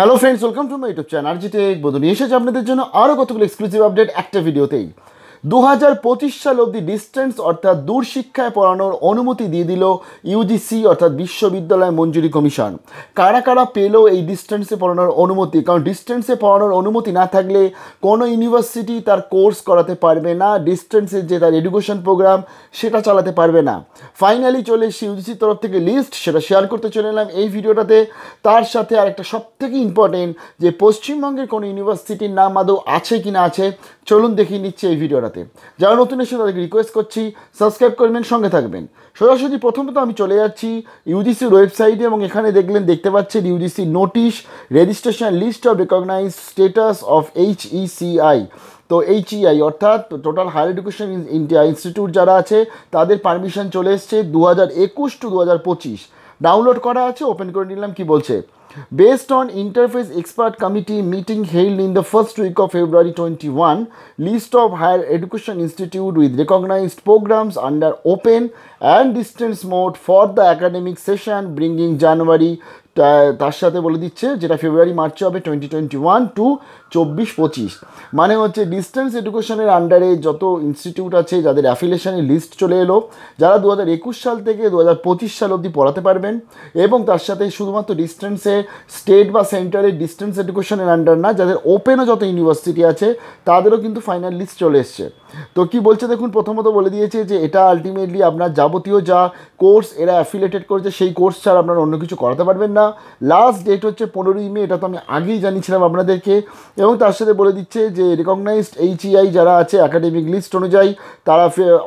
hello friends welcome to my YouTube channel আর G tech নিয়ে এসেছে আপনাদের জন্য আরও কতগুলো এক্সক্লুসিভ আপডেট একটা ভিডিওতেই দু হাজার পঁচিশ সাল অবধি ডিস্টেন্স অর্থাৎ দূর শিক্ষায় পড়ানোর অনুমতি দিয়ে দিল ইউজিসি অর্থাৎ বিশ্ববিদ্যালয় মঞ্জুরি কমিশন কারা কারা পেল এই ডিস্টেন্সে পড়ানোর অনুমতি কারণ ডিস্টেন্সে পড়ানোর অনুমতি না থাকলে কোনো ইউনিভার্সিটি তার কোর্স করাতে পারবে না ডিস্টেন্সের যে তার এডুকেশন প্রোগ্রাম সেটা চালাতে পারবে না ফাইনালি চলে এসে ইউজিসির তরফ থেকে লিস্ট সেটা শেয়ার করতে চলে এলাম এই ভিডিওটাতে তার সাথে আর একটা সবথেকে ইম্পর্টেন্ট যে পশ্চিমবঙ্গের কোনো ইউনিভার্সিটির নাম আদৌ আছে কি না আছে চলুন দেখিয়ে নিচ্ছে এই ভিডিওটাতে জানাতে যারা নতুন এসে তাদেরকে রিকোয়েস্ট করছি সাবস্ক্রাইব করবেন সঙ্গে থাকবেন সরাসরি প্রথমত আমি চলে যাচ্ছি ইউজিসির ওয়েবসাইটে এবং এখানে দেখলেন দেখতে পাচ্ছেন UGC notice registration list of recognise status of HECI তো এইচইআই e অর্থাৎ total higher education India institute যারা আছে তাদের পারমিশন চলে এসছে দু হাজার একুশ টু দু হাজার পঁচিশ ডাউনলোড করা আছে ওপেন করে নিলাম কি বলছে Based on Interface Expert Committee meeting held in the first week of February 21, list of higher education institute with recognized programs under open and distance mode for the academic session bringing January তার সাথে বলে দিচ্ছে যেটা ফেব্রুয়ারি মার্চে হবে twenty twenty one two চব্বিশ পঁচিশ মানে হচ্ছে ডিস্টেন্স এডুকেশনের আন্ডারে যত ইনস্টিটিউট আছে যাদের অ্যাফিলেশানের লিস্ট চলে এলো যারা দু হাজার একুশ সাল থেকে দু হাজার পঁচিশ সাল অবধি পড়াতে পারবেন এবং তার সাথে শুধুমাত্র ডিস্টেন্সে স্টেট বা সেন্টারের ডিস্টেন্স এডুকেশনের আন্ডার না যাদের ওপেনও যত ইউনিভার্সিটি আছে তাদেরও কিন্তু ফাইনাল লিস্ট চলে এসছে তো কী বলছে দেখুন প্রথমত বলে দিয়েছে যে এটা আলটিমেটলি আপনার যাবতীয় যা কোর্স এরা অ্যাফিলেটেড করেছে সেই কোর্স ছাড়া আপনারা অন্য কিছু করাতে পারবেন না লাস্ট ডেট হচ্ছে পনেরোই মে এটা তো আমি আগেই জানিয়েছিলাম আপনাদেরকে এবং তার সাথে বলে দিচ্ছে যে রেকগনাইজড এইচইআই e যারা আছে একাডেমিক লিস্ট অনুযায়ী তারা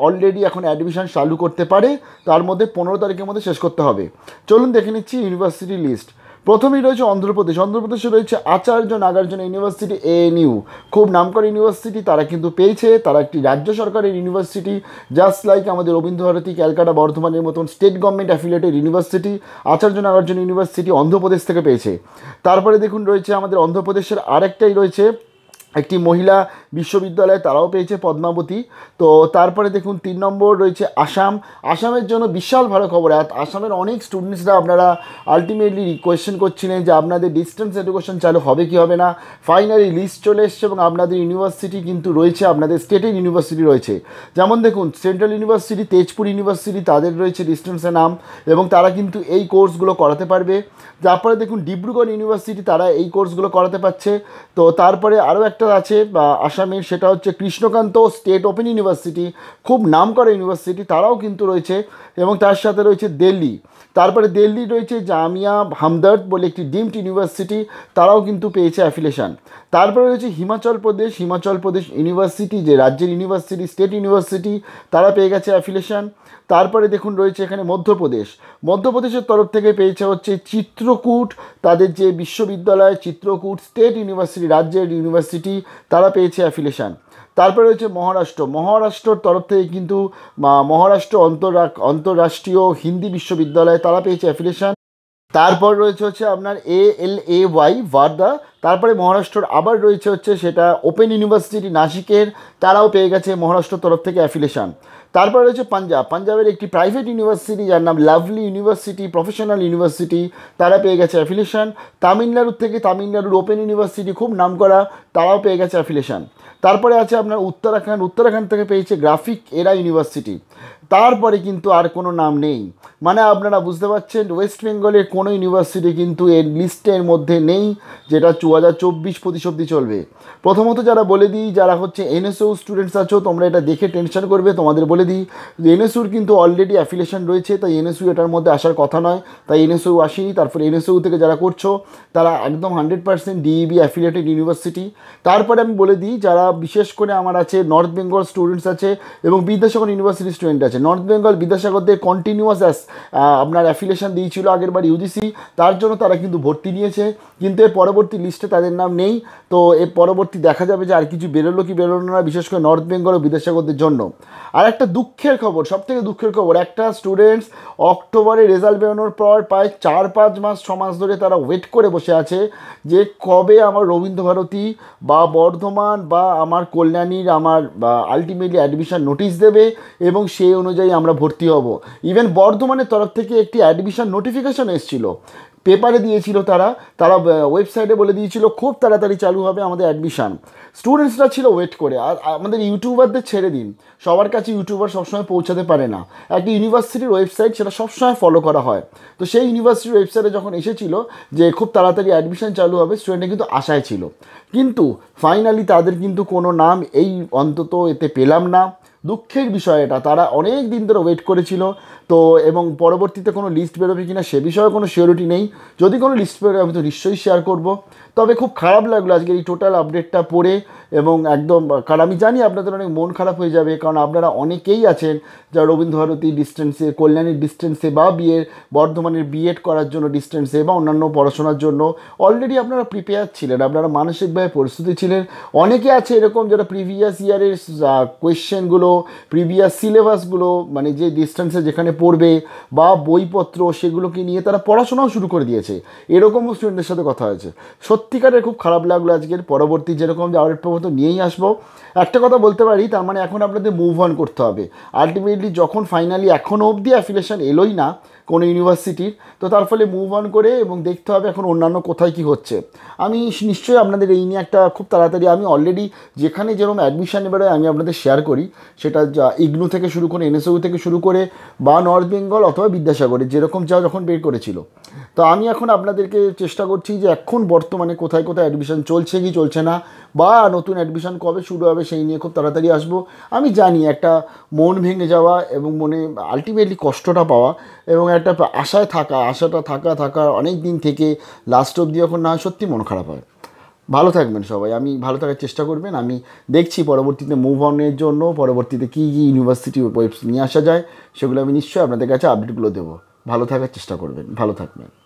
অলরেডি এখন অ্যাডমিশন চালু করতে পারে তার মধ্যে পনেরো তারিখের মধ্যে শেষ করতে হবে চলুন দেখে নিচ্ছি ইউনিভার্সিটি লিস্ট প্রথমেই রয়েছে অন্ধ্রপ্রদেশ অন্ধ্রপ্রদেশে রয়েছে আচার্য নাগার্জুন ইউনিভার্সিটি এএনইউ খুব নামকরা ইউনিভার্সিটি তারা কিন্তু পেয়েছে তারা একটি রাজ্য সরকারের ইউনিভার্সিটি জাস্ট লাইক আমাদের রবীন্দ্রভারতী ক্যালকাটা বর্ধমানের মতন state government affiliated university Acharya Nagarjuna university Andhra Pradesh থেকে পেয়েছে তারপরে দেখুন রয়েছে আমাদের অন্ধ্রপ্রদেশের আরেকটাই রয়েছে একটি মহিলা বিশ্ববিদ্যালয় তারাও পেয়েছে পদ্মাবতী তো তারপরে দেখুন তিন নম্বর রয়েছে আসাম আসামের জন্য বিশাল ভালো খবর আসামের অনেক স্টুডেন্টসরা আপনারা আলটিমেটলি রিকোয়েশন করছিলেন যে আপনাদের ডিস্টেন্স এডুকেশন চালু হবে কি হবে না ফাইনালি লিস্ট চলে এসছে এবং আপনাদের ইউনিভার্সিটি কিন্তু রয়েছে আপনাদের স্টেটের ইউনিভার্সিটি রয়েছে যেমন দেখুন সেন্ট্রাল ইউনিভার্সিটি তেজপুর ইউনিভার্সিটি তাদের রয়েছে ডিস্টেন্সের নাম এবং তারা কিন্তু এই কোর্সগুলো করাতে পারবে তারপরে দেখুন ডিব্রুগড় ইউনিভার্সিটি তারা এই কোর্সগুলো করাতে পারছে তো তারপরে আরও একটা একটা আছে আসামের সেটা হচ্ছে কৃষ্ণকান্ত স্টেট ওপেন ইউনিভার্সিটি খুব নাম করা ইউনিভার্সিটি তারাও কিন্তু রয়েছে এবং তার সাথে রয়েছে দিল্লি তারপরে দিল্লি রয়েছে জামিয়া হামদর্দ বলে একটি ডিমড ইউনিভার্সিটি তারাও কিন্তু পেয়েছে অ্যাফিলেশান তারপরে রয়েছে হিমাচল প্রদেশ হিমাচল প্রদেশ ইউনিভার্সিটি যে রাজ্যের ইউনিভার্সিটি স্টেট ইউনিভার্সিটি তারা পেয়ে গেছে অ্যাফিলেশান তারপরে দেখুন রয়েছে এখানে মধ্যপ্রদেশ মধ্যপ্রদেশের তরফ থেকে পেয়েছে হচ্ছে চিত্রকূট তাদের যে বিশ্ববিদ্যালয় চিত্রকূট স্টেট ইউনিভার্সিটি রাজ্যের ইউনিভার্সিটি সিটি তারা পেয়েছে অ্যাফিলেশান তারপরে রয়েছে মহারাষ্ট্র মহারাষ্ট্রর তরফ থেকে কিন্তু মহারাষ্ট্র অন্তরা অন্তরাষ্ট্রীয় হিন্দি বিশ্ববিদ্যালয় তারা পেয়েছে অ্যাফিলেশান তারপর রয়েছে হচ্ছে আপনার এ এল এ ওয়াই ভার্দা তারপরে মহারাষ্ট্রর আবার রয়েছে হচ্ছে সেটা ওপেন ইউনিভার্সিটি নাসিকের তারাও পেয়ে গেছে মহারাষ্ট্র তরফ থেকে অ্যাফিলেশান তারপরে রয়েছে পাঞ্জাব পাঞ্জাবের একটি প্রাইভেট ইউনিভার্সিটি যার নাম লাভলি ইউনিভার্সিটি প্রফেশনাল ইউনিভার্সিটি তারা পেয়ে গেছে অ্যাফিলিয়েশন তামিলনাড়ুর থেকে তামিলনাড়ুর ওপেন ইউনিভার্সিটি খুব নাম করা তারাও পেয়ে গেছে অ্যাফিলিয়েশন তারপরে আছে আপনার উত্তরাখণ্ড উত্তরাখণ্ড থেকে পেয়েছে গ্রাফিক এরা ইউনিভার্সিটি তারপরে কিন্তু আর কোনো নাম নেই মানে আপনারা বুঝতে পারছেন ওয়েস্ট বেঙ্গলের কোনো ইউনিভার্সিটি কিন্তু এর লিস্টের মধ্যে নেই যেটা দু হাজার চব্বিশ প্রতিশব্দি চলবে প্রথমত যারা বলে দিই যারা হচ্ছে এনএসও স্টুডেন্টস আছো তোমরা এটা দেখে টেনশন করবে তোমাদের বলে দিই এনএসওর কিন্তু অলরেডি অ্যাফিলেশন রয়েছে তাই এনএসইউ এটার মধ্যে আসার কথা নয় তাই এনএসও আসেনি তারপর এনএসও থেকে যারা করছো তারা একদম hundred percent DEB affiliated university তারপরে আমি বলে দিই যারা বিশেষ করে আমার আছে নর্থ বেঙ্গল স্টুডেন্টস আছে এবং বিদ্যাসাগর ইউনিভার্সিটি স্টুডেন্ট আছে নর্থ বেঙ্গল বিদ্যাসাগরদের কন্টিনিউয়াস আপনার অ্যাফিলেশান দিয়েছিল আগেরবার ইউজিসি তার জন্য তারা কিন্তু ভর্তি নিয়েছে কিন্তু এর পরবর্তী লিস্টে তাদের নাম নেই তো এর পরবর্তী দেখা যাবে যে আর কিছু বেরোলো কি বেরোলো না বিশেষ করে নর্থ বেঙ্গল ও বিদ্যাসাগরদের জন্য আর একটা দুঃখের খবর সবথেকে দুঃখের খবর একটা স্টুডেন্টস অক্টোবরে রেজাল্ট বেরোনোর পর প্রায় চার পাঁচ মাস ছ মাস ধরে তারা ওয়েট করে বসে আছে যে কবে আমার রবীন্দ্রভারতী বা বর্ধমান বা আমার কল্যাণীর আমার আলটিমেটলি অ্যাডমিশন নোটিশ দেবে এবং সেই অনুযায়ী অনুযায়ী আমরা ভর্তি হব ইভেন বর্ধমানের তরফ থেকে একটি অ্যাডমিশন নোটিফিকেশন এসেছিল পেপারে দিয়েছিল তারা তারা ওয়েবসাইটে বলে দিয়েছিল খুব তাড়াতাড়ি চালু হবে আমাদের অ্যাডমিশান স্টুডেন্টসরা ছিল ওয়েট করে আর আমাদের ইউটিউবারদের ছেড়ে দিন সবার কাছে ইউটিউবার সবসময় পৌঁছাতে পারে না একটি ইউনিভার্সিটির ওয়েবসাইট সেটা সবসময় ফলো করা হয় তো সেই ইউনিভার্সিটির ওয়েবসাইটে যখন এসেছিল যে খুব তাড়াতাড়ি অ্যাডমিশান চালু হবে স্টুডেন্টে কিন্তু আশায় ছিল কিন্তু ফাইনালি তাদের কিন্তু কোনো নাম এই অন্তত এতে পেলাম না দুঃখের বিষয় এটা তারা অনেক দিন ধরে ওয়েট করেছিল তো এবং পরবর্তীতে কোনো লিস্ট বেরোবে কি না সে বিষয়ে কোনো সিওরিটি নেই যদি কোনো লিস্ট বেরোবে আমি তো নিশ্চয়ই শেয়ার করব তবে খুব খারাপ লাগলো আজকের এই টোটাল আপডেটটা পড়ে এবং একদম কারণ আমি জানি আপনাদের অনেক মন খারাপ হয়ে যাবে কারণ আপনারা অনেকেই আছেন যারা রবীন্দ্রভারতী ডিস্টেন্সে কল্যাণীর ডিস্টেন্সে বা বিয়ে বর্ধমানের বিএড করার জন্য ডিস্টেন্সে বা অন্যান্য পড়াশোনার জন্য অলরেডি আপনারা প্রিপেয়ার ছিলেন আপনারা মানসিকভাবে প্রস্তুতি ছিলেন অনেকে আছে এরকম যারা প্রিভিয়াস ইয়ারের কোয়েশ্চেনগুলো সিলেবাসগুলো প্রিভিয়াস সিলেবাসগুলো মানে যে ডিস্টেন্সে যেখানে পড়বে বা বইপত্র সেগুলোকে নিয়ে তারা পড়াশোনাও শুরু করে দিয়েছে এরকমও স্টুডেন্টের সাথে কথা হয়েছে সত্যিকারের খুব খারাপ লাগলো আজকের পরবর্তী যেরকম যে আউটলেট প্রবত নিয়েই আসবো একটা কথা বলতে পারি তার মানে এখন আপনাদের মুভ অন করতে হবে আলটিমেটলি যখন ফাইনালি এখনও অবধি অ্যাফিলেশন এলোই না কোনো ইউনিভার্সিটির তো তার ফলে মুভ অন করে এবং দেখতে হবে এখন অন্যান্য কোথায় কি হচ্ছে আমি নিশ্চয়ই আপনাদের এই নিয়ে একটা খুব তাড়াতাড়ি আমি অলরেডি যেখানে যেরকম অ্যাডমিশান নেবার আমি আপনাদের শেয়ার করি সেটা ইগনু থেকে শুরু করে এনএসও থেকে শুরু করে বা নর্থ বেঙ্গল অথবা বিদ্যাসাগরে যেরকম যা যখন বের করেছিল তো আমি এখন আপনাদেরকে চেষ্টা করছি যে এখন বর্তমানে কোথায় কোথায় অ্যাডমিশন চলছে কি চলছে না বা নতুন অ্যাডমিশন কবে শুরু হবে সেই নিয়ে খুব তাড়াতাড়ি আসবো আমি জানি একটা মন ভেঙে যাওয়া এবং মনে আলটিমেটলি কষ্টটা পাওয়া এবং একটা আশায় থাকা আশাটা থাকা থাকা অনেক দিন থেকে লাস্ট অবধি এখন না সত্যি মন খারাপ হয় ভালো থাকবেন সবাই আমি ভালো থাকার চেষ্টা করবেন আমি দেখছি পরবর্তীতে মুভ অনের জন্য পরবর্তীতে কী কী ইউনিভার্সিটি ওয়েবস নিয়ে আসা যায় সেগুলো আমি নিশ্চয়ই আপনাদের কাছে আপডেটগুলো দেবো ভালো থাকার চেষ্টা করবেন ভালো থাকবেন